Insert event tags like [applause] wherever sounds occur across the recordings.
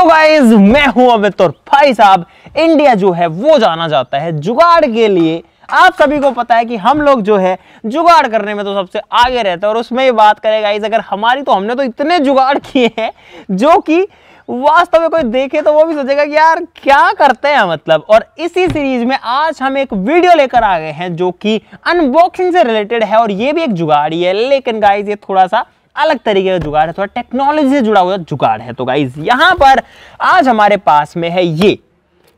Hello guys मैं हूं अमित और भाई साहब इंडिया जो है वो जाना जाता है जुगाड़ के लिए आप सभी को पता है कि हम लोग जो है जुगाड़ करने में तो सबसे आगे रहते हैं और उसमें ये बात करें गाइस अगर हमारी तो हमने तो इतने जुगाड़ किए हैं जो कि वास्तव में कोई देखे तो वो भी सोचेगा कि यार क्या करते हैं मतलब और इसी सीरीज में आज हम एक वीडियो लेकर आ गए हैं जो कि अनबॉक्सिंग से रिलेटेड है और ये भी एक जुगाड़ ही है लेकिन गाइज ये थोड़ा सा अलग तरीके का जुगाड़ है थोड़ा टेक्नोलॉजी से जुड़ा हुआ जुगाड़ है तो गाइज यहाँ पर आज हमारे पास में है ये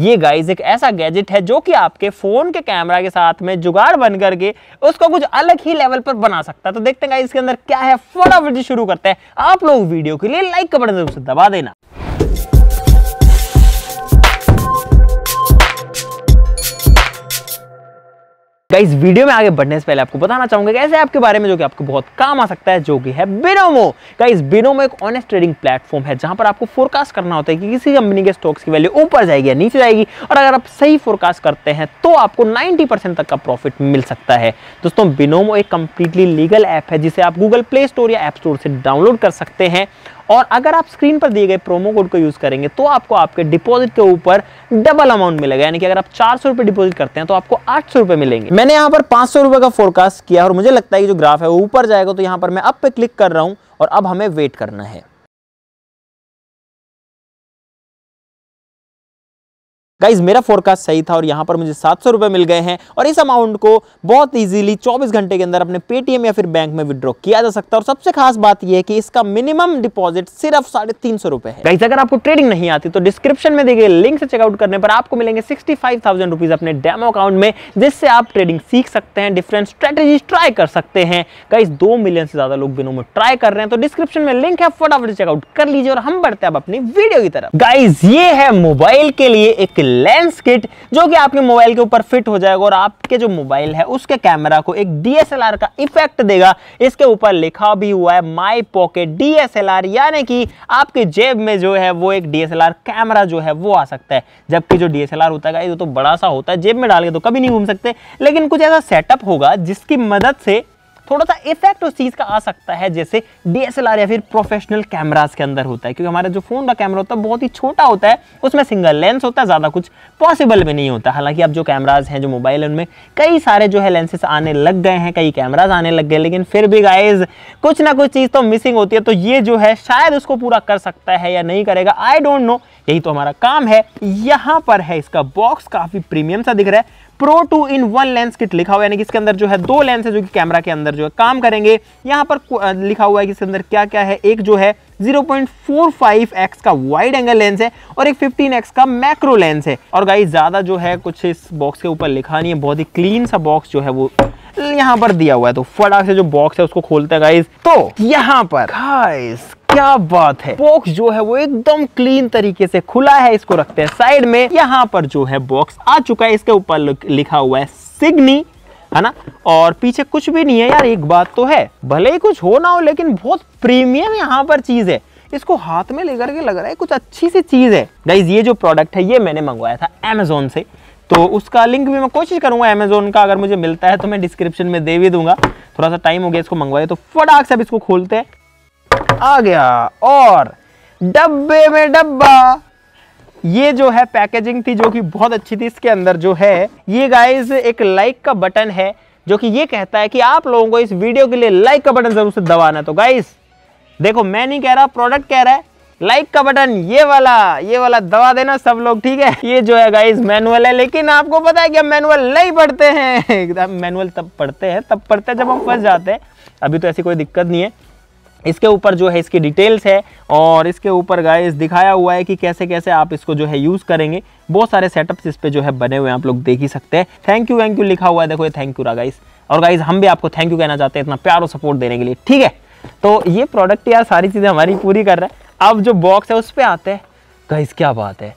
ये गाइज एक ऐसा गैजेट है जो कि आपके फ़ोन के कैमरा के साथ में जुगाड़ बन करके उसको कुछ अलग ही लेवल पर बना सकता है तो देखते हैं गाइज इसके अंदर क्या है फटाफट शुरू करते हैं आप लोग वीडियो के लिए लाइक का बटन जरूर से दबा देना इस वीडियो में आगे बढ़ने से पहले आपको बताना चाहूंगा ऐसे ऐप के बारे में जो कि आपको बहुत काम आ सकता है जो कि है बिनोमो इस बिनोमो एक ऑनेस्ट ट्रेडिंग प्लेटफॉर्म है जहां पर आपको फोरकास्ट करना होता है कि किसी कंपनी के स्टॉक्स की वैल्यू ऊपर जाएगी या नीचे जाएगी और अगर आप सही फोरकास्ट करते हैं तो आपको नाइनटी तक का प्रॉफिट मिल सकता है दोस्तों बिनोमो एक कंप्लीटली लीगल ऐप है जिसे आप गूगल प्ले स्टोर या एप स्टोर से डाउनलोड कर सकते हैं और अगर आप स्क्रीन पर दिए गए प्रोमो कोड को यूज़ करेंगे तो आपको आपके डिपॉजिट के ऊपर डबल अमाउंट मिलेगा यानी कि अगर आप चार सौ डिपॉजिट करते हैं तो आपको आठ सौ मिलेंगे मैंने यहाँ पर पाँच सौ का फोरकास्ट किया और मुझे लगता है कि जो ग्राफ है वो ऊपर जाएगा तो यहाँ पर मैं अब पे क्लिक कर रहा हूँ और अब हमें वेट करना है गाइज मेरा फोरकास्ट सही था और यहाँ पर मुझे सात सौ रुपये मिल गए हैं और इस अमाउंट को बहुत इजीली 24 घंटे के अंदर अपने पेटीएम या फिर बैंक में विड्रॉ किया जा सकता है और सबसे खास बात यह है कि इसका मिनिमम डिपॉजिट सिर्फ साढ़े तीन सौ रुपए है गाइज अगर आपको ट्रेडिंग नहीं आती तो डिस्क्रिप्शन में दिए गए लिंक से चेकआउट करने पर आपको मिलेंगे सिक्सटी फाइव थाउजेंड रुपीज अपने डेमो अकाउंट में जिससे आप ट्रेडिंग सीख सकते हैं डिफरेंट स्ट्रेटेजी ट्राई कर सकते हैं गाइज दो मिलियन से ज्यादा लोग दिनों में ट्राई कर रहे हैं तो डिस्क्रिप्शन में लिंक है फटाफट चेकआउट कर लीजिए और हम बढ़ते हैं अब अपनी वीडियो की तरफ गाइज ये है मोबाइल के लिए एक लेंस किट जो कि आपके मोबाइल के ऊपर फिट हो जाएगा और आपके जो मोबाइल है उसके कैमरा को एक डीएसएलआर का इफेक्ट देगा इसके ऊपर लिखा भी हुआ है माई पॉकेट डीएसएलआर यानी कि आपके जेब में जो है वो एक डीएसएलआर कैमरा जो है वो आ सकता है जबकि जो डीएसएलआर होता है ये तो बड़ा सा होता है जेब में डाल के तो कभी नहीं घूम सकते लेकिन कुछ ऐसा सेटअप होगा जिसकी मदद से थोड़ा सा इफेक्ट उस चीज़ का आ सकता है जैसे डीएसएलआर या फिर प्रोफेशनल कैमराज के अंदर होता है क्योंकि हमारा जो फ़ोन का कैमरा होता है बहुत ही छोटा होता है उसमें सिंगल लेंस होता है ज़्यादा कुछ पॉसिबल भी नहीं होता हालांकि अब जो कैमराज हैं जो मोबाइल है उनमें कई सारे जो है लेंसेज आने लग गए हैं कई कैमराज आने लग गए लेकिन फिर भी गाइज कुछ ना कुछ चीज़ तो मिसिंग होती है तो ये जो है शायद उसको पूरा कर सकता है या नहीं करेगा आई डोंट नो यही तो हमारा काम है यहाँ पर है इसका बॉक्स काफ़ी प्रीमियम सा दिख रहा है pro two in one lens kit लिखा हुआ यानी कि इसके अंदर जो है दो लेंस है जो कि कैमरा के अंदर जो है काम करेंगे यहाँ पर लिखा हुआ है कि इसके अंदर क्या क्या है एक जो है 0.45x का वाइड एंगल लेंस है और एक 15x का मैक्रो लेंस है और गाइस ज़्यादा जो है कुछ इस बॉक्स के ऊपर लिखा नहीं है बहुत ही क्लीन सा बॉक्स जो है वो यहाँ पर दिया हुआ है तो फटाक से जो बॉक्स है उसको खोलते हैं गाइस तो यहाँ पर गाइस क्या बात है बॉक्स जो है वो एकदम क्लीन तरीके से खुला है इसको रखते हैं साइड में यहाँ पर जो है बॉक्स आ चुका है इसके ऊपर लिखा हुआ है सिग्नी है ना और पीछे कुछ भी नहीं है यार एक बात तो है भले ही कुछ हो ना हो लेकिन बहुत प्रीमियम यहाँ पर चीज़ है इसको हाथ में लेकर के लग रहा है कुछ अच्छी सी चीज़ है गाइज ये जो प्रोडक्ट है ये मैंने मंगवाया था अमेजोन से तो उसका लिंक भी मैं कोशिश करूंगा अमेजोन का अगर मुझे मिलता है तो मैं डिस्क्रिप्शन में दे भी दूंगा थोड़ा सा टाइम हो गया इसको मंगवाए तो फटाक से अब इसको खोलते हैं आ गया और डब्बे में डब्बा ये जो है पैकेजिंग थी जो कि बहुत अच्छी थी इसके अंदर जो है ये गाइज एक लाइक का बटन है जो कि ये कहता है कि आप लोगों को इस वीडियो के लिए लाइक का बटन जरूर से दबाना तो गाइस देखो मैं नहीं कह रहा प्रोडक्ट कह रहा है लाइक का बटन ये वाला ये वाला दबा देना सब लोग ठीक है ये जो है गाइस मैनुअल है लेकिन आपको पता है कि हम मैनुअल नहीं पढ़ते हैं [laughs] मैनुअल तब पढ़ते हैं तब पढ़ते हैं जब हम फंस जाते हैं अभी तो ऐसी कोई दिक्कत नहीं है इसके ऊपर जो है इसकी डिटेल्स है और इसके ऊपर गाइस दिखाया हुआ है कि कैसे कैसे आप इसको जो है यूज़ करेंगे बहुत सारे सेटअप्स इस पर जो है बने हुए हैं आप लोग देख ही सकते हैं थैंक यू वैंक यू लिखा हुआ है देखो ये थैंक यू रहा गाइस और गाइज हम भी आपको थैंक यू कहना चाहते हैं इतना प्यार और सपोर्ट देने के लिए ठीक है तो ये प्रोडक्ट यार सारी चीज़ें हमारी पूरी कर रहा है अब जो बॉक्स है उस पर आते हैं गाइज क्या बात है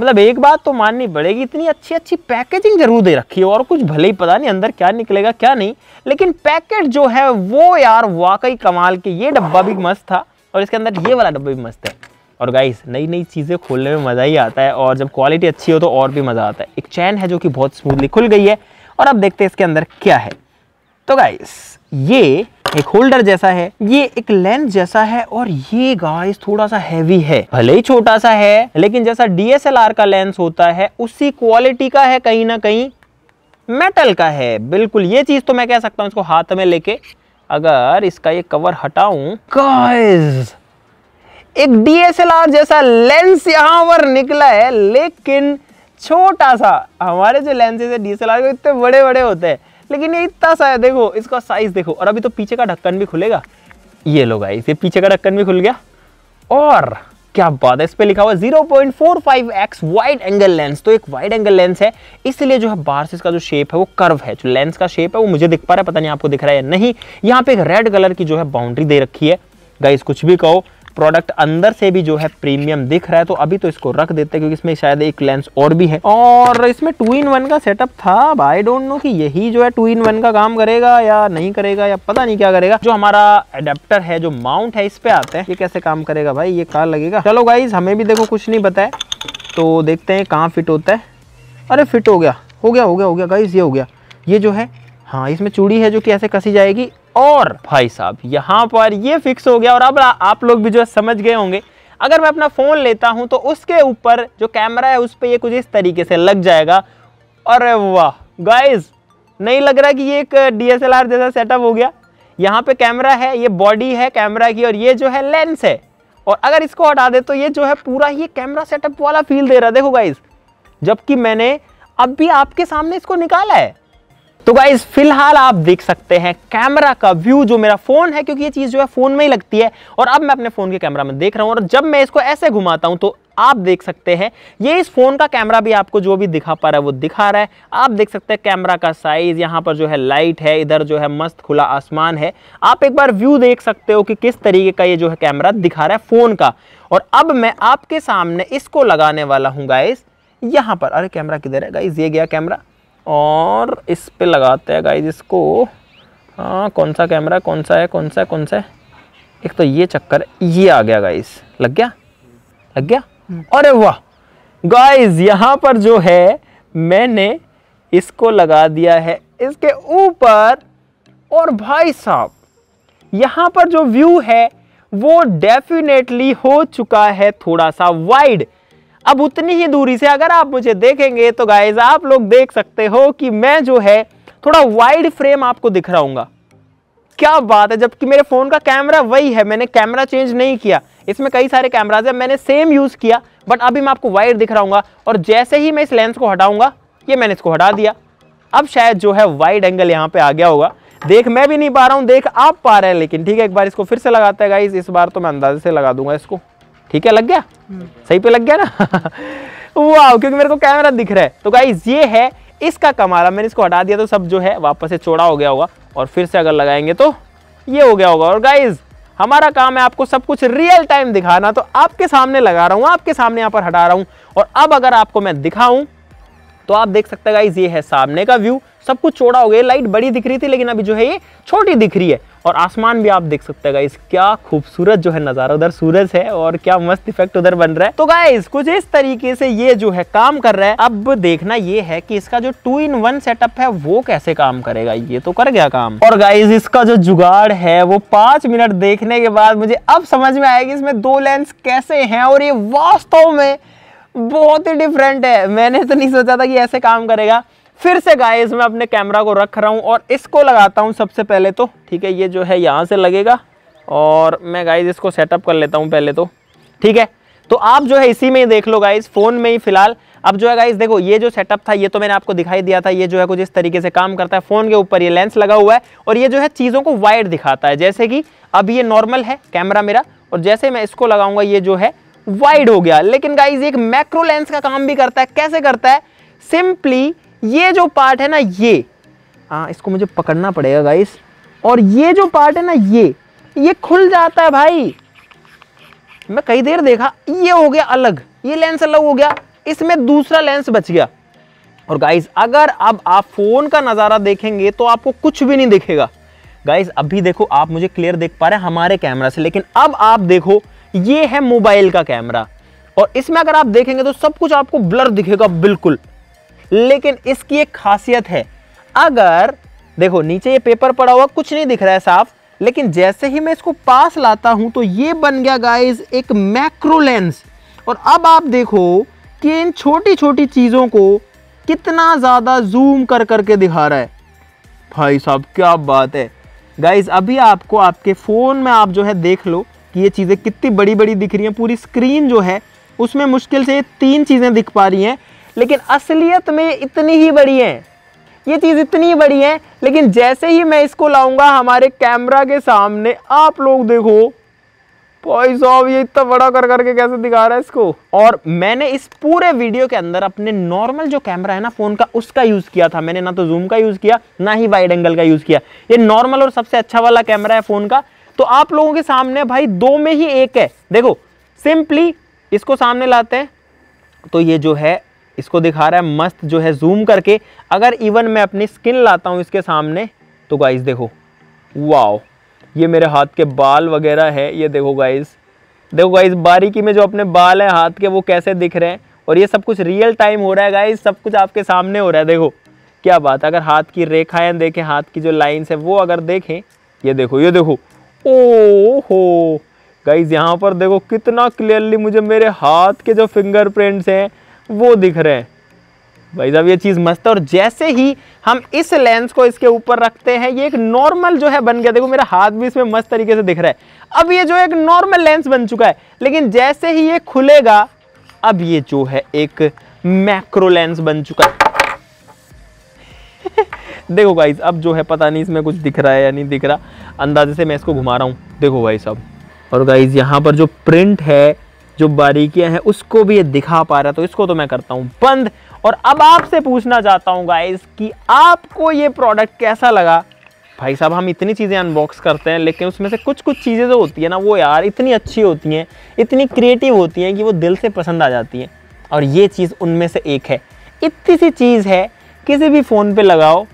मतलब एक बात तो माननी पड़ेगी इतनी अच्छी अच्छी पैकेजिंग जरूर दे रखी है और कुछ भले ही पता नहीं अंदर क्या निकलेगा क्या नहीं लेकिन पैकेट जो है वो यार वाकई कमाल के ये डब्बा भी मस्त था और इसके अंदर ये वाला डब्बा भी मस्त है और गाइस नई नई चीज़ें खोलने में मज़ा ही आता है और जब क्वालिटी अच्छी हो तो और भी मज़ा आता है एक चैन है जो कि बहुत स्मूथली खुल गई है और अब देखते हैं इसके अंदर क्या है तो गाइस ये एक होल्डर जैसा है ये एक लेंस जैसा है और ये गाइस थोड़ा सा हैवी है भले ही छोटा सा है लेकिन जैसा डीएसएलआर का लेंस होता है उसी क्वालिटी का है कहीं ना कहीं मेटल का है बिल्कुल ये चीज तो मैं कह सकता हूं इसको हाथ में लेके अगर इसका ये कवर हटाऊं गाइस एक डीएसएलआर जैसा लेंस यहां पर निकला है लेकिन छोटा सा हमारे जो लेंसेज है डीएसएलआर के इतने बड़े बड़े होते हैं लेकिन ये इतना सा है देखो इसका साइज़ देखो और अभी तो पीछे का ढक्कन भी खुलेगा ये लोग आई इसे पीछे का ढक्कन भी खुल गया और क्या बात है इस पर लिखा हुआ zero point four five X wide angle lens तो एक वाइड एंगल लेंस है इसलिए जो है बाहर से इसका जो शेप है वो कर्व है जो लेंस का शेप है वो मुझे दिख पा रहा है पता नहीं आपको दिख रहा है नहीं यहाँ पे एक रेड कलर की जो है बाउंड्री दे रखी है गाइस कुछ भी कहो प्रोडक्ट अंदर से भी जो है प्रीमियम दिख रहा है तो अभी तो इसको रख देते हैं क्योंकि इसमें शायद एक लेंस और भी है और इसमें टू इन वन का सेटअप था आई डोंट नो कि यही जो है टू इन वन का काम करेगा या नहीं करेगा या पता नहीं क्या करेगा जो हमारा एडेप्टर है जो माउंट है इस पे आता है ये कैसे काम करेगा भाई ये कहाँ लगेगा चलो गाइज हमें भी देखो कुछ नहीं बताए तो देखते हैं कहाँ फिट होता है अरे फिट हो गया हो गया हो गया हो गया गाइज ये हो गया ये जो है हाँ इसमें चूड़ी है जो कि ऐसे कसी जाएगी और भाई साहब यहाँ पर ये फिक्स हो गया और अब आप लोग भी जो है समझ गए होंगे अगर मैं अपना फ़ोन लेता हूँ तो उसके ऊपर जो कैमरा है उस पर ये कुछ इस तरीके से लग जाएगा और वाह गाइज नहीं लग रहा कि ये एक डीएसएलआर जैसा सेटअप हो गया यहाँ पे कैमरा है ये बॉडी है कैमरा की और ये जो है लेंस है और अगर इसको हटा दे तो ये जो है पूरा ही कैमरा सेटअप वाला फील दे रहा है देखो गाइज जबकि मैंने अब भी आपके सामने इसको निकाला है तो गाइज फिलहाल आप देख सकते हैं कैमरा का व्यू जो मेरा फोन है क्योंकि ये चीज़ जो है फोन में ही लगती है और अब मैं अपने फोन के कैमरा में देख रहा हूँ और जब मैं इसको ऐसे घुमाता हूँ तो आप देख सकते हैं ये इस फोन का कैमरा भी आपको जो भी दिखा पा रहा है वो दिखा रहा है आप देख सकते हैं कैमरा का साइज यहाँ पर जो है लाइट है इधर जो है मस्त खुला आसमान है आप एक बार व्यू देख सकते हो कि किस तरीके का ये जो है कैमरा दिखा रहा है फोन का और अब मैं आपके सामने इसको लगाने वाला हूँ गाइज यहाँ पर अरे कैमरा किधर है गाइज ये गया कैमरा और इस पे लगाते हैं गाइज इसको हाँ कौन सा कैमरा कौन सा है कौन सा है कौन सा है एक तो ये चक्कर ये आ गया गाइज लग गया लग गया हम्म। अरे वाह गाइज यहाँ पर जो है मैंने इसको लगा दिया है इसके ऊपर और भाई साहब यहाँ पर जो व्यू है वो डेफिनेटली हो चुका है थोड़ा सा वाइड अब उतनी ही दूरी से अगर आप मुझे देखेंगे तो गाइज आप लोग देख सकते हो कि मैं जो है थोड़ा वाइड फ्रेम आपको दिख रहा हूँ क्या बात है जबकि मेरे फ़ोन का कैमरा वही है मैंने कैमरा चेंज नहीं किया इसमें कई सारे कैमराज हैं मैंने सेम यूज़ किया बट अभी मैं आपको वाइड दिख रहा हूँ और जैसे ही मैं इस लेंस को हटाऊंगा ये मैंने इसको हटा दिया अब शायद जो है वाइड एंगल यहाँ पे आ गया होगा देख मैं भी नहीं पा रहा हूँ देख आप पा रहे हैं लेकिन ठीक है एक बार इसको फिर से लगाता है गाइज इस बार तो मैं अंदाजे से लगा दूंगा इसको ठीक है लग गया सही पे लग गया ना वाह [laughs] क्योंकि मेरे को कैमरा दिख रहा है तो गाइज ये है इसका कमारा मैंने इसको हटा दिया तो सब जो है वापस से चौड़ा हो गया होगा और फिर से अगर लगाएंगे तो ये हो गया होगा और गाइज हमारा काम है आपको सब कुछ रियल टाइम दिखाना तो आपके सामने लगा रहा हूँ आपके सामने यहाँ पर हटा रहा हूँ और अब अगर आपको मैं दिखाऊँ तो आप देख सकते हैं गाइज ये है सामने का व्यू सब कुछ चौड़ा हो गया लाइट बड़ी दिख रही थी लेकिन अभी जो है ये छोटी दिख रही है और आसमान भी आप देख सकते हैं क्या खूबसूरत जो है नज़ारा उधर सूरज है और क्या मस्त इफेक्ट उधर बन रहा है तो गाइज कुछ इस तरीके से ये जो है काम कर रहा है अब देखना ये है कि इसका जो टू इन वन सेटअप है वो कैसे काम करेगा ये तो कर गया काम और गाइज इसका जो जुगाड़ है वो पांच मिनट देखने के बाद मुझे अब समझ में आया कि इसमें दो लेंस कैसे है और ये वास्तव में बहुत ही डिफरेंट है मैंने तो नहीं सोचा था कि ऐसे काम करेगा फिर से गाइस मैं अपने कैमरा को रख रहा हूँ और इसको लगाता हूँ सबसे पहले तो ठीक है ये जो है यहाँ से लगेगा और मैं गाइस इसको सेटअप कर लेता हूँ पहले तो ठीक है तो आप जो है इसी में ही देख लो गाइस फ़ोन में ही फिलहाल अब जो है गाइस देखो ये जो सेटअप था ये तो मैंने आपको दिखाई दिया था ये जो है कुछ इस तरीके से काम करता है फ़ोन के ऊपर ये लेंस लगा हुआ है और ये जो है चीज़ों को वाइड दिखाता है जैसे कि अब ये नॉर्मल है कैमरा मेरा और जैसे मैं इसको लगाऊंगा ये जो है वाइड हो गया लेकिन गाइज एक मैक्रो लेंस का काम भी करता है कैसे करता है सिंपली ये जो पार्ट है ना ये हाँ इसको मुझे पकड़ना पड़ेगा गाइस और ये जो पार्ट है ना ये ये खुल जाता है भाई मैं कई देर देखा ये हो गया अलग ये लेंस अलग हो गया इसमें दूसरा लेंस बच गया और गाइस अगर अब आप फ़ोन का नज़ारा देखेंगे तो आपको कुछ भी नहीं दिखेगा गाइस अभी देखो आप मुझे क्लियर देख पा रहे हैं हमारे कैमरा से लेकिन अब आप देखो ये है मोबाइल का कैमरा और इसमें अगर आप देखेंगे तो सब कुछ आपको ब्लर दिखेगा बिल्कुल लेकिन इसकी एक खासियत है अगर देखो नीचे ये पेपर पड़ा हुआ कुछ नहीं दिख रहा है साफ लेकिन जैसे ही मैं इसको पास लाता हूं तो ये बन गया गाइज एक मैक्रो लेंस और अब आप देखो कि इन छोटी छोटी चीज़ों को कितना ज़्यादा जूम कर करके दिखा रहा है भाई साहब क्या बात है गाइज अभी आपको आपके फ़ोन में आप जो है देख लो कि ये चीज़ें कितनी बड़ी बड़ी दिख रही हैं पूरी स्क्रीन जो है उसमें मुश्किल से ये तीन चीज़ें दिख पा रही हैं लेकिन असलियत में इतनी ही बड़ी हैं ये चीज़ इतनी ही बड़ी है लेकिन जैसे ही मैं इसको लाऊंगा हमारे कैमरा के सामने आप लोग देखो भाई साहब ये इतना बड़ा कर करके कैसे दिखा रहा है इसको और मैंने इस पूरे वीडियो के अंदर अपने नॉर्मल जो कैमरा है ना फ़ोन का उसका यूज़ किया था मैंने ना तो जूम का यूज़ किया ना ही वाइड एंगल का यूज़ किया ये नॉर्मल और सबसे अच्छा वाला कैमरा है फ़ोन का तो आप लोगों के सामने भाई दो में ही एक है देखो सिंपली इसको सामने लाते हैं तो ये जो है इसको दिखा रहा है मस्त जो है जूम करके अगर इवन मैं अपनी स्किन लाता हूँ इसके सामने तो गाइस देखो वाओ ये मेरे हाथ के बाल वगैरह है ये देखो गाइस देखो गाइस बारीकी में जो अपने बाल हैं हाथ के वो कैसे दिख रहे हैं और ये सब कुछ रियल टाइम हो रहा है गाइस सब कुछ आपके सामने हो रहा है देखो क्या बात है अगर हाथ की रेखाएं देखें हाथ की जो लाइन्स है वो अगर देखें ये देखो ये देखो ओहो गाइज यहाँ पर देखो कितना क्लियरली मुझे मेरे हाथ के जो फिंगरप्रिंट्स हैं वो दिख रहे हैं भाई साहब ये चीज़ मस्त है और जैसे ही हम इस लेंस को इसके ऊपर रखते हैं ये एक नॉर्मल जो है बन गया देखो मेरा हाथ भी इसमें मस्त तरीके से दिख रहा है अब ये जो एक नॉर्मल लेंस बन चुका है लेकिन जैसे ही ये खुलेगा अब ये जो है एक मैक्रो लेंस बन चुका है [laughs] देखो भाई अब जो है पता नहीं इसमें कुछ दिख रहा है या नहीं दिख रहा अंदाजे से मैं इसको घुमा रहा हूँ देखो भाई साहब और गाइज़ यहाँ पर जो प्रिंट है जो बारीकियां हैं उसको भी ये दिखा पा रहा तो इसको तो मैं करता हूँ बंद और अब आपसे पूछना चाहता हूँ गाइज कि आपको ये प्रोडक्ट कैसा लगा भाई साहब हम इतनी चीज़ें अनबॉक्स करते हैं लेकिन उसमें से कुछ कुछ चीज़ें जो होती है ना वो यार इतनी अच्छी होती हैं इतनी क्रिएटिव होती हैं कि वो दिल से पसंद आ जाती हैं और ये चीज़ उनमें से एक है इतनी सी चीज़ है किसी भी फ़ोन पे लगाओ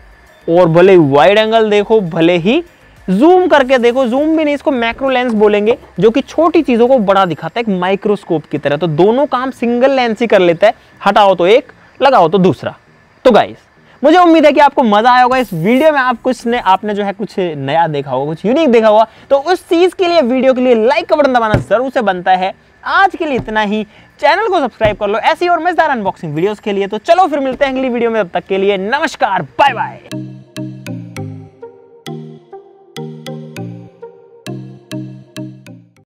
और भले वाइड एंगल देखो भले ही जूम करके देखो जूम भी नहीं इसको मैक्रो लेंस बोलेंगे जो कि छोटी चीज़ों को बड़ा दिखाता है एक माइक्रोस्कोप की तरह तो दोनों काम सिंगल लेंस ही कर लेता है हटाओ तो एक लगाओ तो दूसरा तो गाइस मुझे उम्मीद है कि आपको मजा आया होगा इस वीडियो में आप कुछ ने आपने जो है कुछ नया देखा होगा कुछ यूनिक देखा होगा तो उस चीज़ के लिए वीडियो के लिए लाइक का बटन दबाना जरूर से बनता है आज के लिए इतना ही चैनल को सब्सक्राइब कर लो ऐसी और मजेदार अनबॉक्सिंग वीडियोस के लिए तो चलो फिर मिलते हैं अगली वीडियो में तब तक के लिए नमस्कार बाय बाय